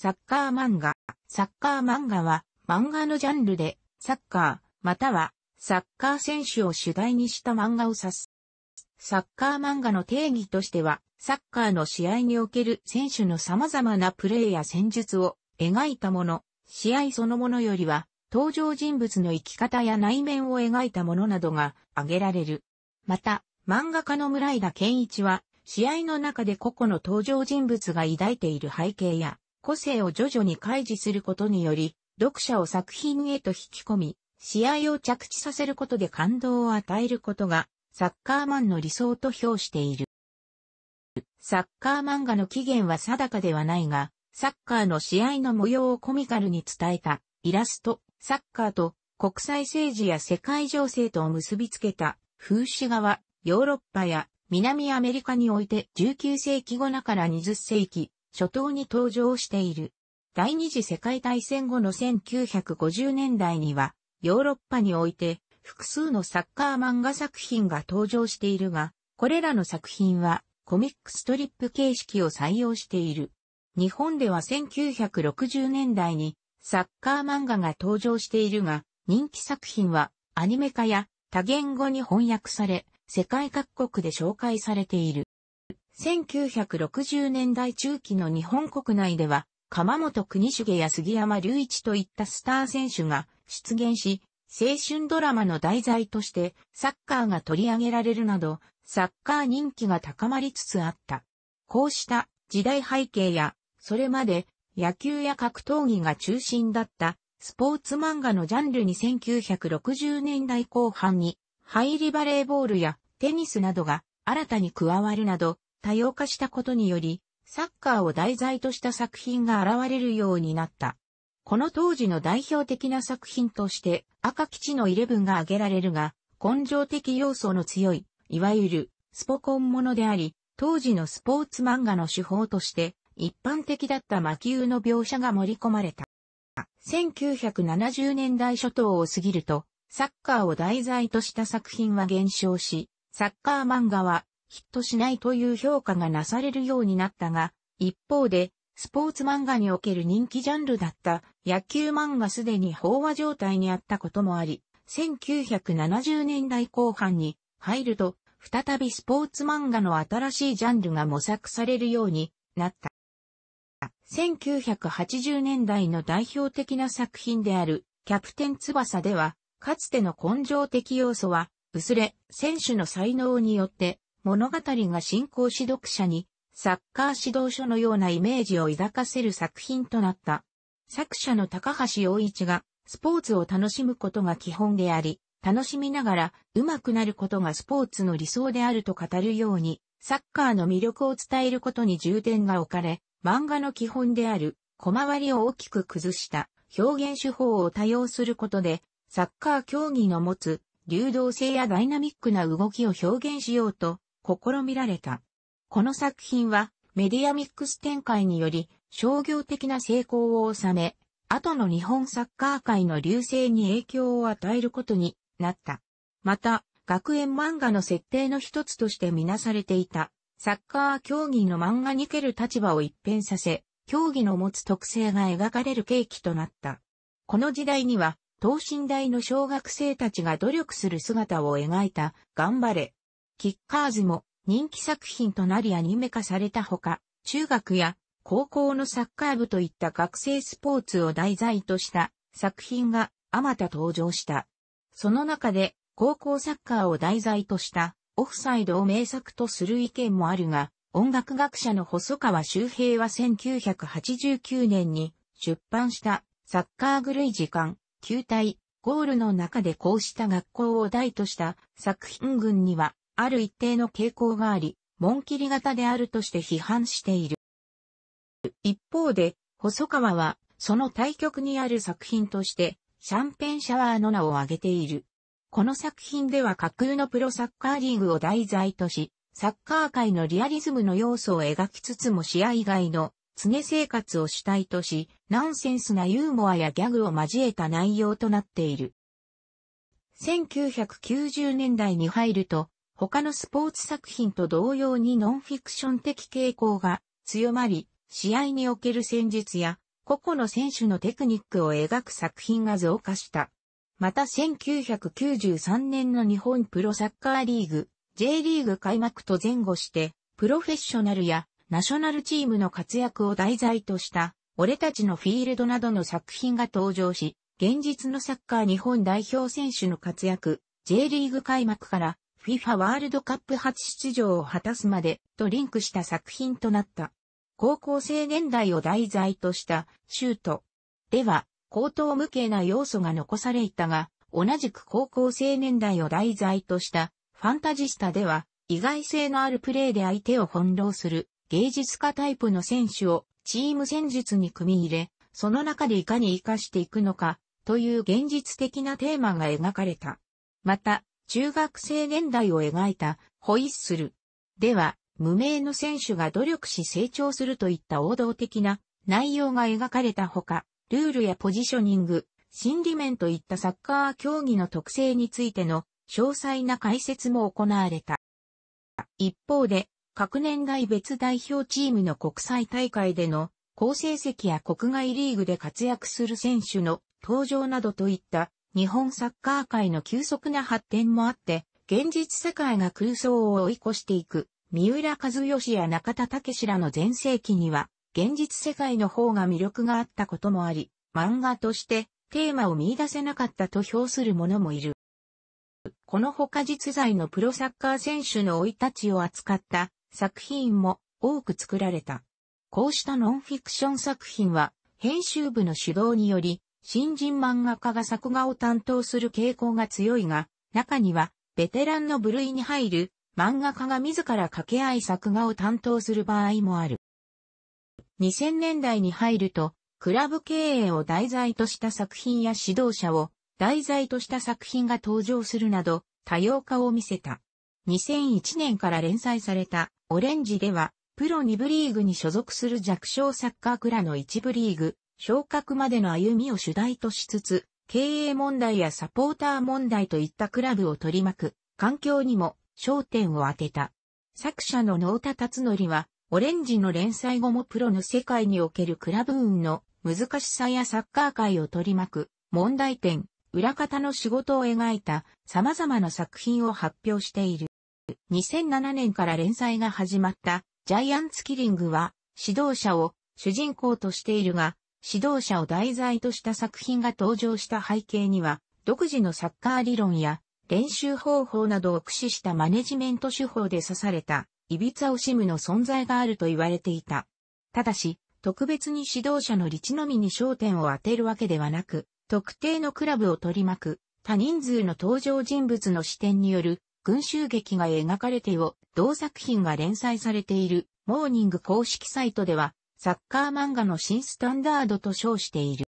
サッカー漫画。サッカー漫画は漫画のジャンルでサッカーまたはサッカー選手を主題にした漫画を指す。サッカー漫画の定義としてはサッカーの試合における選手の様々なプレーや戦術を描いたもの、試合そのものよりは登場人物の生き方や内面を描いたものなどが挙げられる。また、漫画家の村井田健一は試合の中で個々の登場人物が抱いている背景や個性を徐々に開示することにより、読者を作品へと引き込み、試合を着地させることで感動を与えることが、サッカーマンの理想と評している。サッカー漫画の起源は定かではないが、サッカーの試合の模様をコミカルに伝えた、イラスト、サッカーと国際政治や世界情勢とを結びつけた、風刺画は、ヨーロッパや南アメリカにおいて19世紀後なから20世紀初頭に登場している。第二次世界大戦後の1950年代には、ヨーロッパにおいて複数のサッカー漫画作品が登場しているが、これらの作品はコミックストリップ形式を採用している。日本では1960年代にサッカー漫画が登場しているが、人気作品はアニメ化や多言語に翻訳され、世界各国で紹介されている。1960年代中期の日本国内では、鎌本国重や杉山隆一といったスター選手が出現し、青春ドラマの題材としてサッカーが取り上げられるなど、サッカー人気が高まりつつあった。こうした時代背景や、それまで野球や格闘技が中心だったスポーツ漫画のジャンルに1960年代後半に、ハイリバレーボールやテニスなどが新たに加わるなど、多様化したことにより、サッカーを題材とした作品が現れるようになった。この当時の代表的な作品として赤基地のイレブンが挙げられるが、根性的要素の強い、いわゆるスポコンものであり、当時のスポーツ漫画の手法として一般的だった魔球の描写が盛り込まれた。1970年代初頭を過ぎると、サッカーを題材とした作品は減少し、サッカー漫画はヒットしないという評価がなされるようになったが、一方で、スポーツ漫画における人気ジャンルだった野球漫画すでに飽和状態にあったこともあり、1970年代後半に入ると、再びスポーツ漫画の新しいジャンルが模索されるようになった。1980年代の代表的な作品である、キャプテン翼では、かつての根性的要素は、薄れ、選手の才能によって物語が進行し読者に、サッカー指導書のようなイメージを抱かせる作品となった。作者の高橋洋一が、スポーツを楽しむことが基本であり、楽しみながら上手くなることがスポーツの理想であると語るように、サッカーの魅力を伝えることに重点が置かれ、漫画の基本である小回りを大きく崩した表現手法を多用することで、サッカー競技の持つ流動性やダイナミックな動きを表現しようと試みられた。この作品はメディアミックス展開により商業的な成功を収め、後の日本サッカー界の流星に影響を与えることになった。また、学園漫画の設定の一つとしてみなされていた、サッカー競技の漫画にける立場を一変させ、競技の持つ特性が描かれる契機となった。この時代には、等身大の小学生たちが努力する姿を描いた、頑張れ、キッカーズも人気作品となりアニメ化されたほか、中学や高校のサッカー部といった学生スポーツを題材とした作品があまた登場した。その中で高校サッカーを題材としたオフサイドを名作とする意見もあるが、音楽学者の細川周平は1989年に出版したサッカー狂い時間、球体、ゴールの中でこうした学校を題とした作品群にはある一定の傾向があり、紋切り型であるとして批判している。一方で、細川は、その対局にある作品として、シャンペンシャワーの名を挙げている。この作品では架空のプロサッカーリーグを題材とし、サッカー界のリアリズムの要素を描きつつも試合以外の常生活を主体とし、ナンセンスなユーモアやギャグを交えた内容となっている。1990年代に入ると、他のスポーツ作品と同様にノンフィクション的傾向が強まり、試合における戦術や個々の選手のテクニックを描く作品が増加した。また1993年の日本プロサッカーリーグ、J リーグ開幕と前後して、プロフェッショナルやナショナルチームの活躍を題材とした、俺たちのフィールドなどの作品が登場し、現実のサッカー日本代表選手の活躍、J リーグ開幕から FIFA ワールドカップ初出場を果たすまでとリンクした作品となった。高校生年代を題材としたシュート。では、高等無形な要素が残されたが、同じく高校生年代を題材としたファンタジスタでは、意外性のあるプレーで相手を翻弄する芸術家タイプの選手をチーム戦術に組み入れ、その中でいかに活かしていくのかという現実的なテーマが描かれた。また、中学生年代を描いたホイッスル。では、無名の選手が努力し成長するといった王道的な内容が描かれたほか、ルールやポジショニング、心理面といったサッカー競技の特性についての詳細な解説も行われた。一方で、各年代別代表チームの国際大会での好成績や国外リーグで活躍する選手の登場などといった日本サッカー界の急速な発展もあって、現実世界が空想を追い越していく、三浦和義や中田武らの全盛期には、現実世界の方が魅力があったこともあり、漫画としてテーマを見出せなかったと評する者もいる。この他実在のプロサッカー選手の生い立ちを扱った作品も多く作られた。こうしたノンフィクション作品は編集部の主導により新人漫画家が作画を担当する傾向が強いが、中には、ベテランの部類に入る漫画家が自ら掛け合い作画を担当する場合もある。2000年代に入ると、クラブ経営を題材とした作品や指導者を題材とした作品が登場するなど、多様化を見せた。2001年から連載されたオレンジでは、プロ2部リーグに所属する弱小サッカークラの1部リーグ、昇格までの歩みを主題としつつ、経営問題やサポーター問題といったクラブを取り巻く環境にも焦点を当てた。作者の能田達則は、オレンジの連載後もプロの世界におけるクラブ運の難しさやサッカー界を取り巻く問題点、裏方の仕事を描いた様々な作品を発表している。2007年から連載が始まったジャイアンツキリングは指導者を主人公としているが、指導者を題材とした作品が登場した背景には、独自のサッカー理論や練習方法などを駆使したマネジメント手法で指された、イビツァオシムの存在があると言われていた。ただし、特別に指導者の立地のみに焦点を当てるわけではなく、特定のクラブを取り巻く、多人数の登場人物の視点による群衆劇が描かれてを、同作品が連載されている、モーニング公式サイトでは、サッカー漫画の新スタンダードと称している。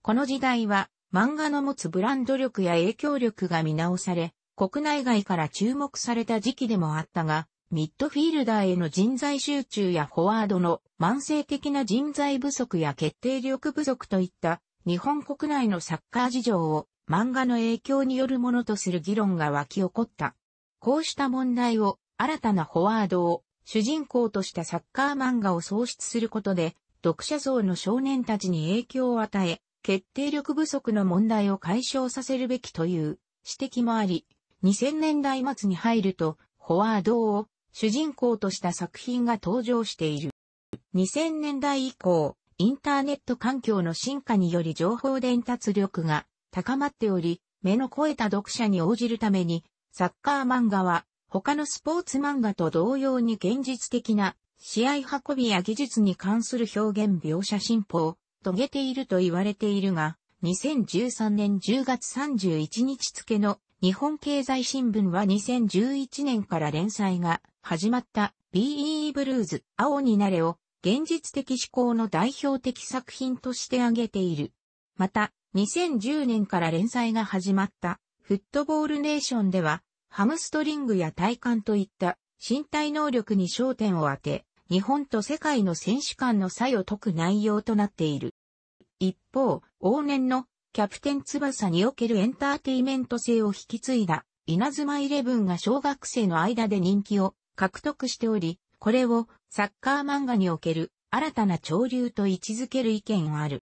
この時代は漫画の持つブランド力や影響力が見直され、国内外から注目された時期でもあったが、ミッドフィールダーへの人材集中やフォワードの慢性的な人材不足や決定力不足といった日本国内のサッカー事情を漫画の影響によるものとする議論が湧き起こった。こうした問題を新たなフォワードを主人公としたサッカー漫画を創出することで、読者層の少年たちに影響を与え、決定力不足の問題を解消させるべきという指摘もあり、2000年代末に入ると、フォワードを主人公とした作品が登場している。2000年代以降、インターネット環境の進化により情報伝達力が高まっており、目の肥えた読者に応じるために、サッカー漫画は他のスポーツ漫画と同様に現実的な試合運びや技術に関する表現描写進歩を遂げていると言われているが、2013年10月31日付の日本経済新聞は2011年から連載が始まった BE ブルーズ青になれを現実的思考の代表的作品として挙げている。また、2010年から連載が始まったフットボールネーションではハムストリングや体幹といった身体能力に焦点を当て、日本と世界の選手間の差を解く内容となっている。一方、往年のキャプテン翼におけるエンターテイメント性を引き継いだ稲妻イレブンが小学生の間で人気を獲得しており、これをサッカー漫画における新たな潮流と位置づける意見がある。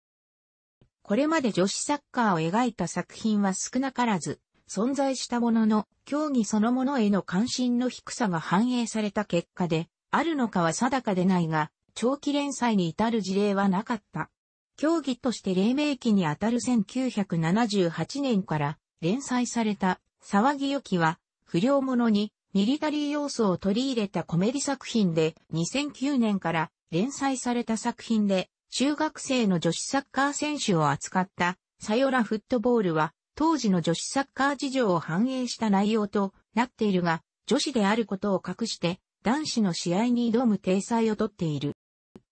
これまで女子サッカーを描いた作品は少なからず、存在したものの、競技そのものへの関心の低さが反映された結果で、あるのかは定かでないが、長期連載に至る事例はなかった。競技として黎明期にあたる1978年から連載された騒ぎよきは不良者にミリタリー要素を取り入れたコメディ作品で2009年から連載された作品で中学生の女子サッカー選手を扱ったサヨラフットボールは当時の女子サッカー事情を反映した内容となっているが、女子であることを隠して、男子の試合に挑む体裁をとっている。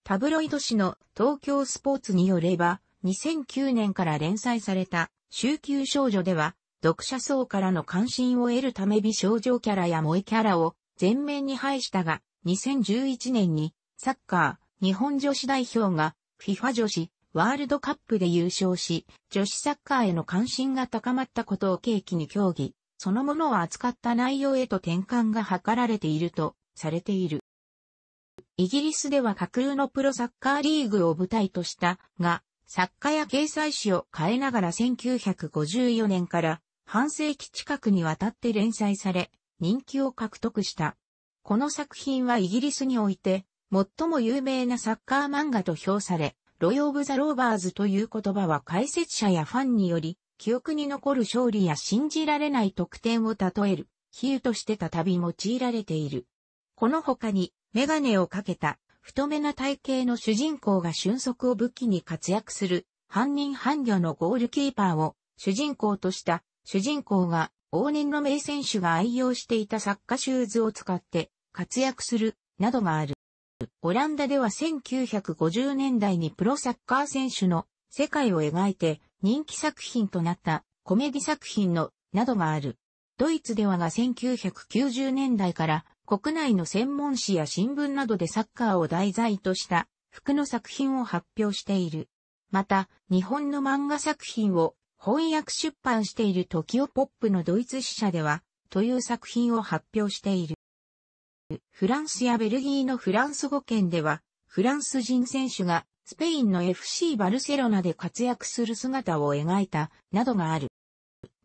タブロイド紙の東京スポーツによれば、2009年から連載された、週休少女では、読者層からの関心を得るため美少女キャラや萌えキャラを全面に配したが、2011年にサッカー日本女子代表が FIFA 女子ワールドカップで優勝し、女子サッカーへの関心が高まったことを契機に競技、そのものを扱った内容へと転換が図られているとされている。イギリスでは架空のプロサッカーリーグを舞台としたが、作家や掲載誌を変えながら1954年から半世紀近くにわたって連載され、人気を獲得した。この作品はイギリスにおいて、最も有名なサッカー漫画と評され、ロイ・オブ・ザ・ローバーズという言葉は解説者やファンにより、記憶に残る勝利や信じられない得点を例える、比喩としてたたび用いられている。この他に、メガネをかけた、太めな体型の主人公が俊足を武器に活躍する、犯人犯魚のゴールキーパーを主人公とした、主人公が往年の名選手が愛用していたサッカーシューズを使って活躍する、などがある。オランダでは1950年代にプロサッカー選手の世界を描いて人気作品となったコメディ作品のなどがある。ドイツではが1990年代から国内の専門誌や新聞などでサッカーを題材とした服の作品を発表している。また、日本の漫画作品を翻訳出版しているトキオポップのドイツ支社では、という作品を発表している。フランスやベルギーのフランス語圏では、フランス人選手がスペインの FC バルセロナで活躍する姿を描いた、などがある。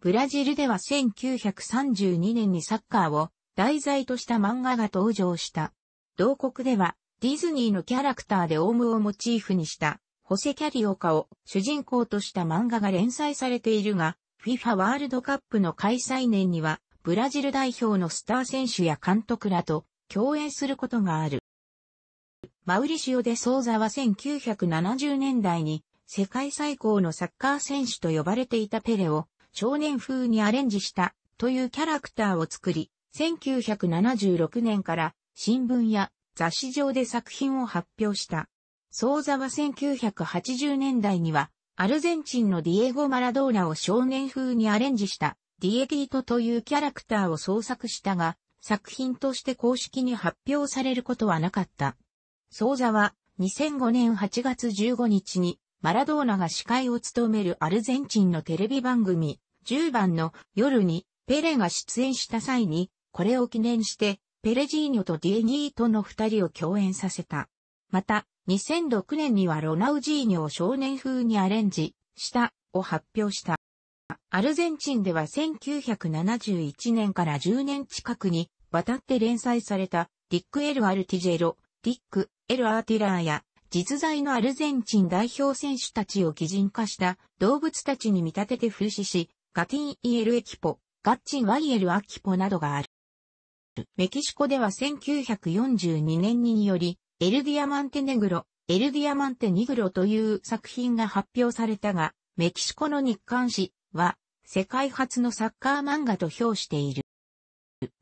ブラジルでは1932年にサッカーを題材とした漫画が登場した。同国ではディズニーのキャラクターでオウムをモチーフにしたホセキャリオカを主人公とした漫画が連載されているが、FIFA ワールドカップの開催年にはブラジル代表のスター選手や監督らと共演することがある。マウリシオ・デ・ソーザは1970年代に世界最高のサッカー選手と呼ばれていたペレを少年風にアレンジしたというキャラクターを作り、1976年から新聞や雑誌上で作品を発表した。ソーザは1980年代にはアルゼンチンのディエゴ・マラドーナを少年風にアレンジしたディエギートというキャラクターを創作したが、作品として公式に発表されることはなかった。総座は2005年8月15日にマラドーナが司会を務めるアルゼンチンのテレビ番組10番の夜にペレが出演した際にこれを記念してペレジーニョとディエニートの二人を共演させた。また2006年にはロナウジーニョを少年風にアレンジしたを発表した。アルゼンチンでは1971年から10年近くにわたって連載されたディック・エル・アルティジェロ、ディック・エル・アーティラーや実在のアルゼンチン代表選手たちを擬人化した動物たちに見立てて風刺し、ガティン・イエル・エキポ、ガッチン・ワイエル・アキポなどがある。メキシコでは1942年により、エルディアマンテネグロ、エルディアマンテニグロという作品が発表されたが、メキシコの日刊誌、は、世界初のサッカー漫画と評している。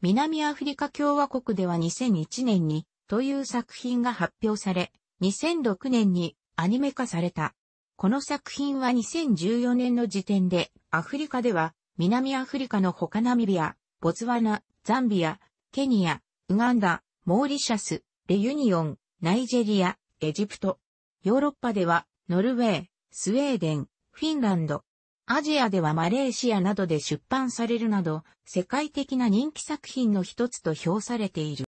南アフリカ共和国では2001年に、という作品が発表され、2006年にアニメ化された。この作品は2014年の時点で、アフリカでは、南アフリカの他ナミビア、ボツワナ、ザンビア、ケニア、ウガンダ、モーリシャス、レユニオン、ナイジェリア、エジプト。ヨーロッパでは、ノルウェー、スウェーデン、フィンランド、アジアではマレーシアなどで出版されるなど、世界的な人気作品の一つと評されている。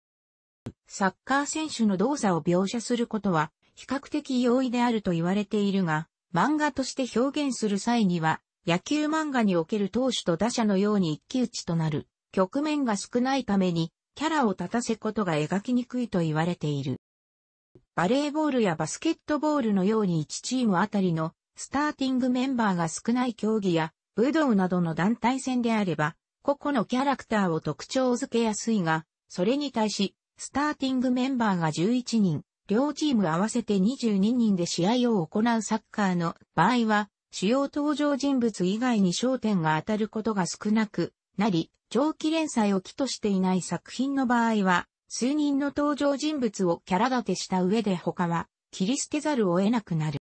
サッカー選手の動作を描写することは、比較的容易であると言われているが、漫画として表現する際には、野球漫画における投手と打者のように一騎打ちとなる、局面が少ないために、キャラを立たせことが描きにくいと言われている。バレーボールやバスケットボールのように1チームあたりのスターティングメンバーが少ない競技や、武道などの団体戦であれば、個々のキャラクターを特徴づけやすいが、それに対し、スターティングメンバーが11人、両チーム合わせて22人で試合を行うサッカーの場合は、主要登場人物以外に焦点が当たることが少なくなり、長期連載を起としていない作品の場合は、数人の登場人物をキャラ立てした上で他は切り捨てざるを得なくなる。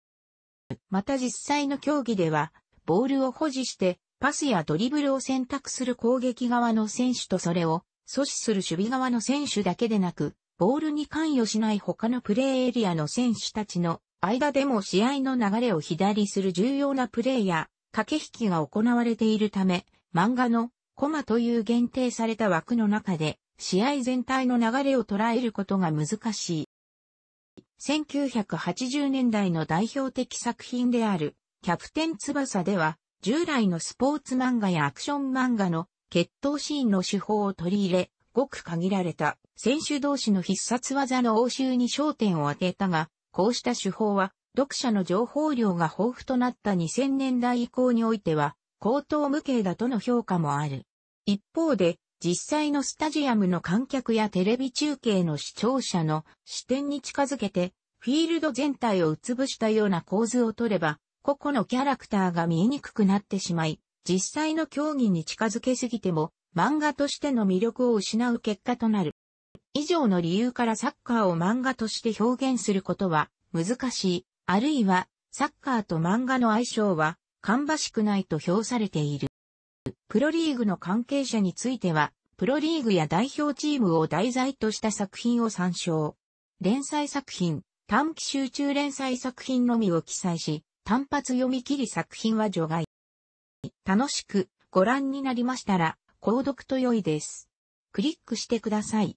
また実際の競技では、ボールを保持して、パスやドリブルを選択する攻撃側の選手とそれを阻止する守備側の選手だけでなく、ボールに関与しない他のプレーエリアの選手たちの間でも試合の流れを左する重要なプレーや駆け引きが行われているため、漫画のコマという限定された枠の中で試合全体の流れを捉えることが難しい。1980年代の代表的作品である、キャプテン翼では、従来のスポーツ漫画やアクション漫画の決闘シーンの手法を取り入れ、ごく限られた選手同士の必殺技の応酬に焦点を当てたが、こうした手法は読者の情報量が豊富となった2000年代以降においては、高等無形だとの評価もある。一方で、実際のスタジアムの観客やテレビ中継の視聴者の視点に近づけて、フィールド全体をうつぶしたような構図を取れば、個々のキャラクターが見えにくくなってしまい、実際の競技に近づけすぎても、漫画としての魅力を失う結果となる。以上の理由からサッカーを漫画として表現することは難しい、あるいはサッカーと漫画の相性は芳しくないと評されている。プロリーグの関係者については、プロリーグや代表チームを題材とした作品を参照。連載作品、短期集中連載作品のみを記載し、単発読み切り作品は除外。楽しくご覧になりましたら、購読と良いです。クリックしてください。